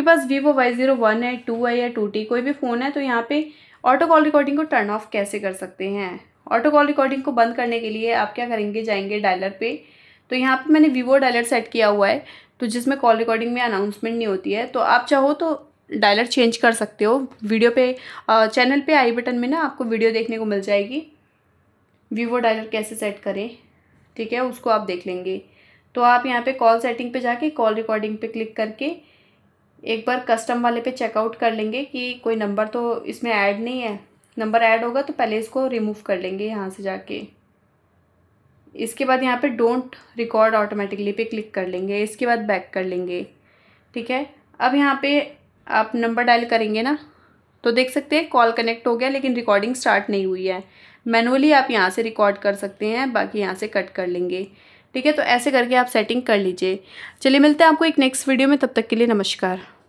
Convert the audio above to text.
आपके पास Vivo Y zero one है टू है या टू टी कोई भी फ़ोन है तो यहाँ पे ऑटो कॉल रिकॉर्डिंग को टर्न ऑफ कैसे कर सकते हैं ऑटो कॉल रिकॉर्डिंग को बंद करने के लिए आप क्या करेंगे जाएंगे डायलर पे तो यहाँ पे मैंने वीवो डायलर सेट किया हुआ है तो जिसमें कॉल रिकॉर्डिंग में अनाउंसमेंट नहीं होती है तो आप चाहो तो डायलर चेंज कर सकते हो वीडियो पे चैनल पे आई बटन में ना आपको वीडियो देखने को मिल जाएगी वीवो डायलर कैसे सेट करें ठीक है उसको आप देख लेंगे तो आप यहाँ पे कॉल सेटिंग पे जाके कॉल रिकॉर्डिंग पे क्लिक करके एक बार कस्टम वाले पे चेकआउट कर लेंगे कि कोई नंबर तो इसमें ऐड नहीं है नंबर ऐड होगा तो पहले इसको रिमूव कर लेंगे यहाँ से जाके इसके बाद यहाँ पे डोंट रिकॉर्ड ऑटोमेटिकली पे क्लिक कर लेंगे इसके बाद बैक कर लेंगे ठीक है अब यहाँ पे आप नंबर डायल करेंगे ना तो देख सकते हैं कॉल कनेक्ट हो गया लेकिन रिकॉर्डिंग स्टार्ट नहीं हुई है मैनुअली आप यहाँ से रिकॉर्ड कर सकते हैं बाकी यहाँ से कट कर लेंगे ठीक है तो ऐसे करके आप सेटिंग कर लीजिए चलिए मिलते हैं आपको एक नेक्स्ट वीडियो में तब तक के लिए नमस्कार